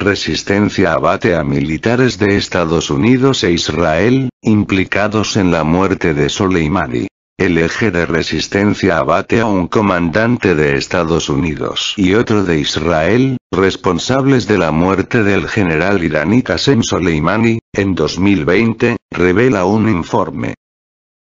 Resistencia abate a militares de Estados Unidos e Israel, implicados en la muerte de Soleimani. El eje de resistencia abate a un comandante de Estados Unidos y otro de Israel, responsables de la muerte del general iraní Qasem Soleimani, en 2020, revela un informe.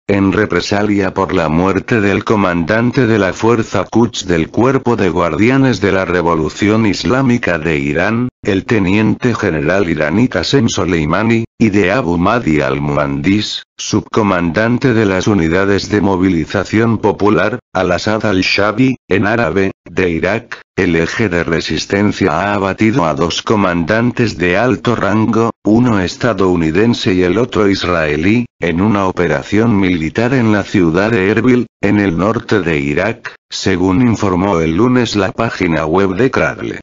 En represalia por la muerte del comandante de la Fuerza Quds del Cuerpo de Guardianes de la Revolución Islámica de Irán, el teniente general iraní Qasem Soleimani, y de Abu Mahdi al-Muandis, subcomandante de las unidades de movilización popular, al-Assad al-Shabi, en árabe, de Irak, el eje de resistencia ha abatido a dos comandantes de alto rango, uno estadounidense y el otro israelí, en una operación militar en la ciudad de Erbil, en el norte de Irak, según informó el lunes la página web de Kradle.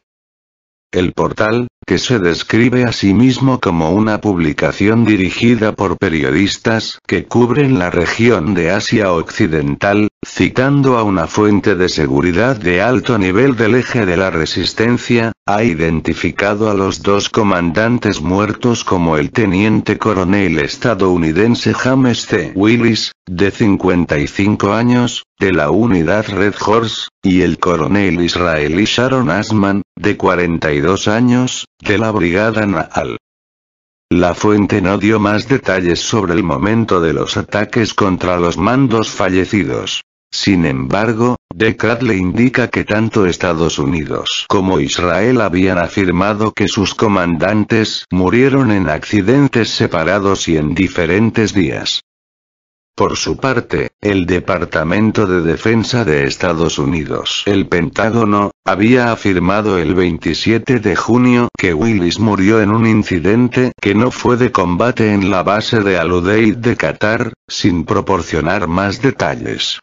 El portal, que se describe a sí mismo como una publicación dirigida por periodistas que cubren la región de Asia Occidental, Citando a una fuente de seguridad de alto nivel del eje de la resistencia, ha identificado a los dos comandantes muertos como el teniente coronel estadounidense James C. Willis, de 55 años, de la unidad Red Horse, y el coronel israelí Sharon Asman, de 42 años, de la brigada Nahal. La fuente no dio más detalles sobre el momento de los ataques contra los mandos fallecidos. Sin embargo, Decad le indica que tanto Estados Unidos como Israel habían afirmado que sus comandantes murieron en accidentes separados y en diferentes días. Por su parte, el Departamento de Defensa de Estados Unidos, el Pentágono, había afirmado el 27 de junio que Willis murió en un incidente que no fue de combate en la base de Al-Udeid de Qatar, sin proporcionar más detalles.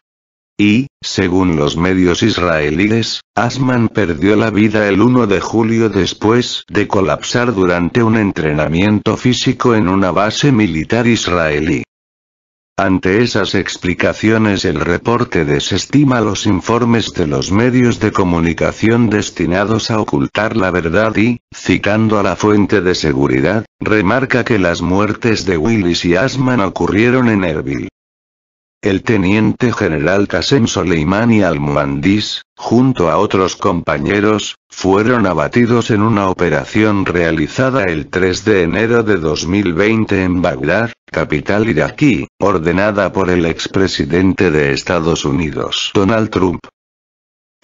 Y, según los medios israelíes, Asman perdió la vida el 1 de julio después de colapsar durante un entrenamiento físico en una base militar israelí. Ante esas explicaciones el reporte desestima los informes de los medios de comunicación destinados a ocultar la verdad y, citando a la fuente de seguridad, remarca que las muertes de Willis y Asman ocurrieron en Erbil. El teniente general Qasem Soleimani al-Muandis, junto a otros compañeros, fueron abatidos en una operación realizada el 3 de enero de 2020 en Bagdad, capital iraquí, ordenada por el expresidente de Estados Unidos Donald Trump.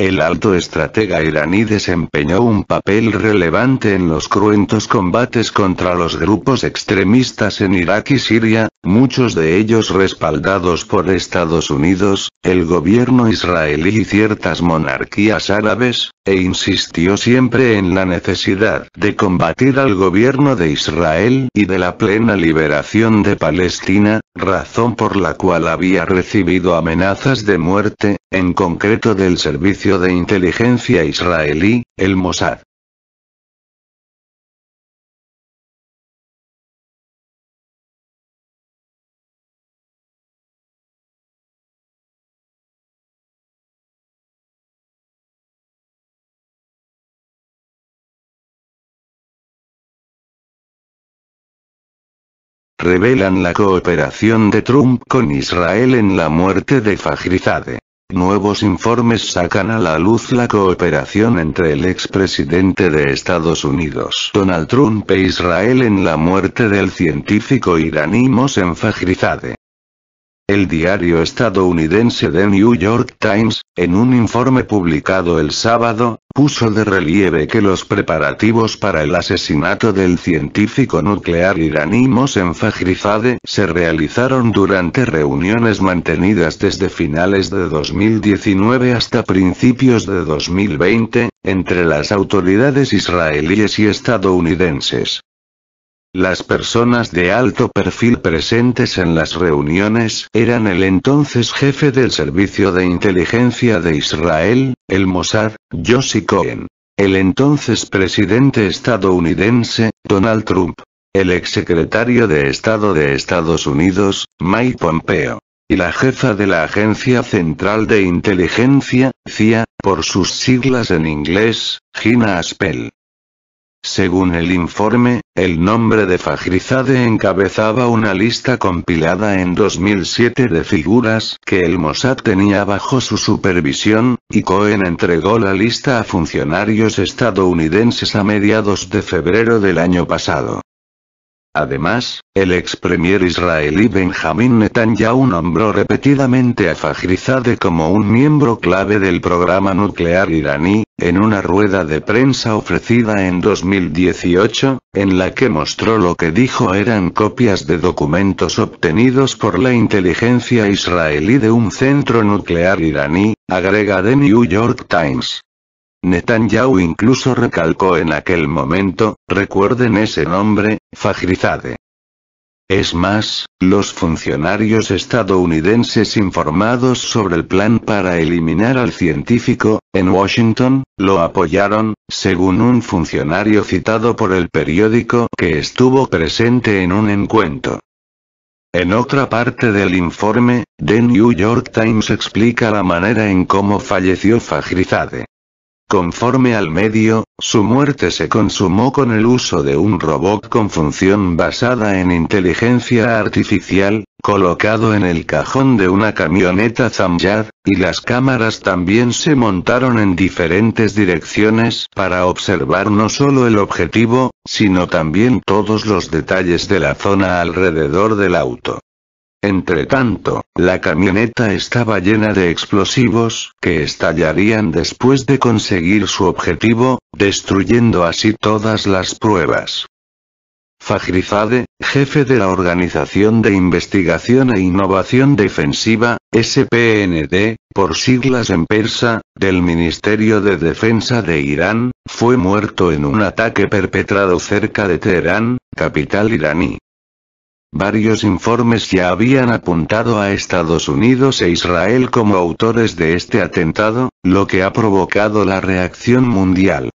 El alto estratega iraní desempeñó un papel relevante en los cruentos combates contra los grupos extremistas en Irak y Siria, muchos de ellos respaldados por Estados Unidos, el gobierno israelí y ciertas monarquías árabes, e insistió siempre en la necesidad de combatir al gobierno de Israel y de la plena liberación de Palestina, razón por la cual había recibido amenazas de muerte, en concreto del servicio de inteligencia israelí, el Mossad. revelan la cooperación de Trump con Israel en la muerte de Fajrizade. Nuevos informes sacan a la luz la cooperación entre el expresidente de Estados Unidos Donald Trump e Israel en la muerte del científico iraní Mohsen Fajrizade. El diario estadounidense The New York Times, en un informe publicado el sábado, puso de relieve que los preparativos para el asesinato del científico nuclear iraní Mosen Fajrizade se realizaron durante reuniones mantenidas desde finales de 2019 hasta principios de 2020, entre las autoridades israelíes y estadounidenses. Las personas de alto perfil presentes en las reuniones eran el entonces jefe del Servicio de Inteligencia de Israel, el Mossad, Yossi Cohen, el entonces presidente estadounidense, Donald Trump, el exsecretario de Estado de Estados Unidos, Mike Pompeo, y la jefa de la Agencia Central de Inteligencia, CIA, por sus siglas en inglés, Gina Aspel. Según el informe, el nombre de Fajrizade encabezaba una lista compilada en 2007 de figuras que el Mossad tenía bajo su supervisión, y Cohen entregó la lista a funcionarios estadounidenses a mediados de febrero del año pasado. Además, el ex premier israelí Benjamin Netanyahu nombró repetidamente a Fajrizade como un miembro clave del programa nuclear iraní, en una rueda de prensa ofrecida en 2018, en la que mostró lo que dijo eran copias de documentos obtenidos por la inteligencia israelí de un centro nuclear iraní, agrega The New York Times. Netanyahu incluso recalcó en aquel momento, recuerden ese nombre, Fajrizade. Es más, los funcionarios estadounidenses informados sobre el plan para eliminar al científico, en Washington, lo apoyaron, según un funcionario citado por el periódico que estuvo presente en un encuentro. En otra parte del informe, The New York Times explica la manera en cómo falleció Fajrizade. Conforme al medio, su muerte se consumó con el uso de un robot con función basada en inteligencia artificial, colocado en el cajón de una camioneta Zamjad, y las cámaras también se montaron en diferentes direcciones para observar no solo el objetivo, sino también todos los detalles de la zona alrededor del auto. Entretanto, la camioneta estaba llena de explosivos, que estallarían después de conseguir su objetivo, destruyendo así todas las pruebas. Fajrizade, jefe de la Organización de Investigación e Innovación Defensiva, SPND, por siglas en persa, del Ministerio de Defensa de Irán, fue muerto en un ataque perpetrado cerca de Teherán, capital iraní. Varios informes ya habían apuntado a Estados Unidos e Israel como autores de este atentado, lo que ha provocado la reacción mundial.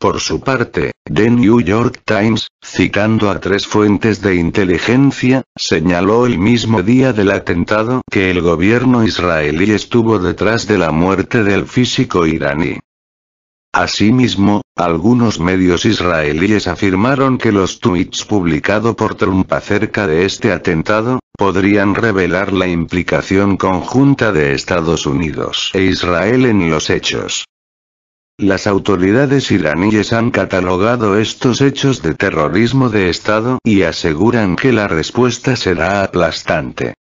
Por su parte, The New York Times, citando a tres fuentes de inteligencia, señaló el mismo día del atentado que el gobierno israelí estuvo detrás de la muerte del físico iraní. Asimismo, algunos medios israelíes afirmaron que los tweets publicados por Trump acerca de este atentado, podrían revelar la implicación conjunta de Estados Unidos e Israel en los hechos. Las autoridades iraníes han catalogado estos hechos de terrorismo de Estado y aseguran que la respuesta será aplastante.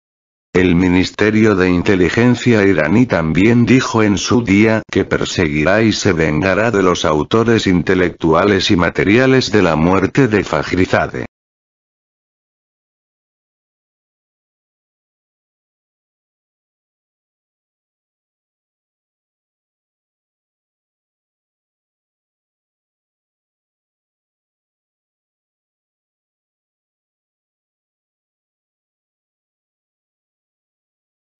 El Ministerio de Inteligencia iraní también dijo en su día que perseguirá y se vengará de los autores intelectuales y materiales de la muerte de Fajrizade.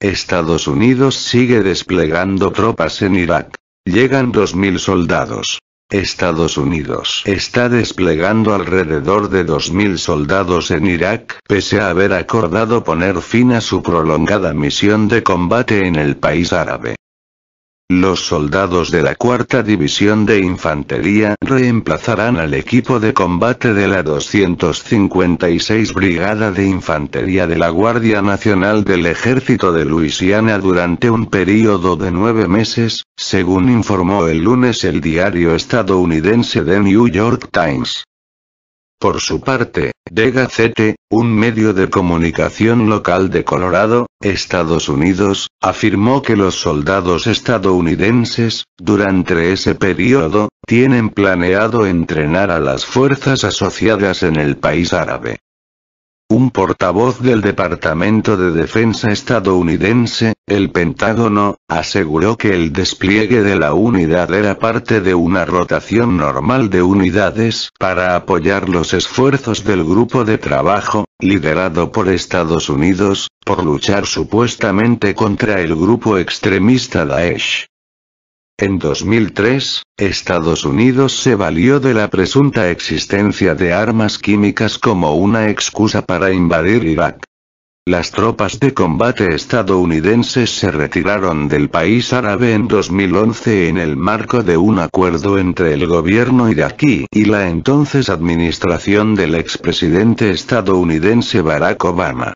Estados Unidos sigue desplegando tropas en Irak. Llegan 2.000 soldados. Estados Unidos está desplegando alrededor de 2.000 soldados en Irak, pese a haber acordado poner fin a su prolongada misión de combate en el país árabe. Los soldados de la Cuarta División de Infantería reemplazarán al equipo de combate de la 256 Brigada de Infantería de la Guardia Nacional del Ejército de Luisiana durante un período de nueve meses, según informó el lunes el diario estadounidense The New York Times. Por su parte, de un medio de comunicación local de Colorado, Estados Unidos, afirmó que los soldados estadounidenses, durante ese periodo, tienen planeado entrenar a las fuerzas asociadas en el país árabe. Un portavoz del Departamento de Defensa estadounidense, el Pentágono, aseguró que el despliegue de la unidad era parte de una rotación normal de unidades para apoyar los esfuerzos del grupo de trabajo, liderado por Estados Unidos, por luchar supuestamente contra el grupo extremista Daesh. En 2003, Estados Unidos se valió de la presunta existencia de armas químicas como una excusa para invadir Irak. Las tropas de combate estadounidenses se retiraron del país árabe en 2011 en el marco de un acuerdo entre el gobierno iraquí y la entonces administración del expresidente estadounidense Barack Obama.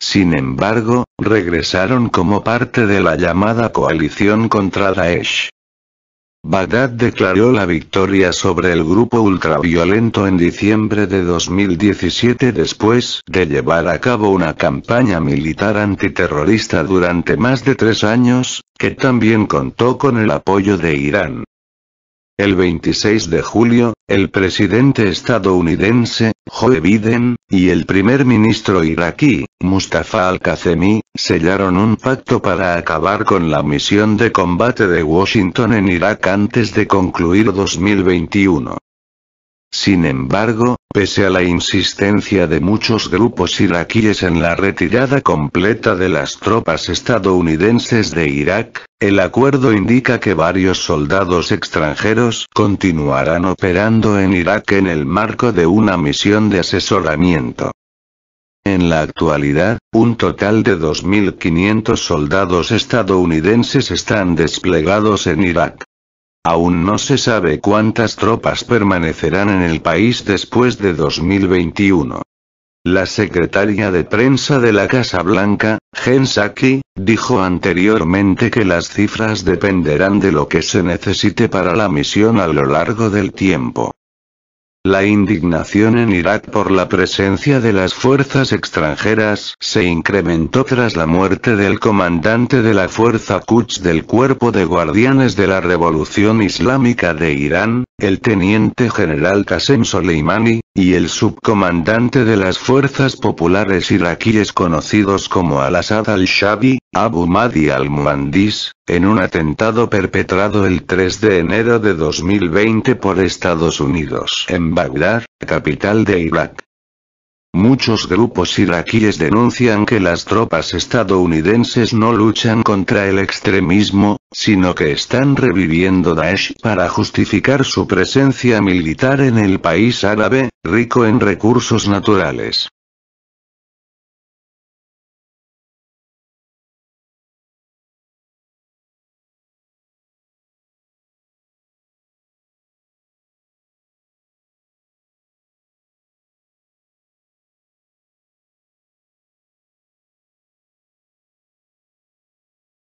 Sin embargo, regresaron como parte de la llamada coalición contra Daesh. Bagdad declaró la victoria sobre el grupo ultraviolento en diciembre de 2017 después de llevar a cabo una campaña militar antiterrorista durante más de tres años, que también contó con el apoyo de Irán. El 26 de julio, el presidente estadounidense, Joe Biden, y el primer ministro iraquí, Mustafa al-Kazemi, sellaron un pacto para acabar con la misión de combate de Washington en Irak antes de concluir 2021. Sin embargo, pese a la insistencia de muchos grupos iraquíes en la retirada completa de las tropas estadounidenses de Irak, el acuerdo indica que varios soldados extranjeros continuarán operando en Irak en el marco de una misión de asesoramiento. En la actualidad, un total de 2.500 soldados estadounidenses están desplegados en Irak. Aún no se sabe cuántas tropas permanecerán en el país después de 2021. La secretaria de prensa de la Casa Blanca, Jen dijo anteriormente que las cifras dependerán de lo que se necesite para la misión a lo largo del tiempo. La indignación en Irak por la presencia de las fuerzas extranjeras se incrementó tras la muerte del comandante de la Fuerza Quds del Cuerpo de Guardianes de la Revolución Islámica de Irán, el teniente general Qasem Soleimani, y el subcomandante de las fuerzas populares iraquíes conocidos como Al-Assad al-Shabi, Abu Mahdi al-Muandis, en un atentado perpetrado el 3 de enero de 2020 por Estados Unidos en Bagdad, capital de Irak. Muchos grupos iraquíes denuncian que las tropas estadounidenses no luchan contra el extremismo, sino que están reviviendo Daesh para justificar su presencia militar en el país árabe, rico en recursos naturales.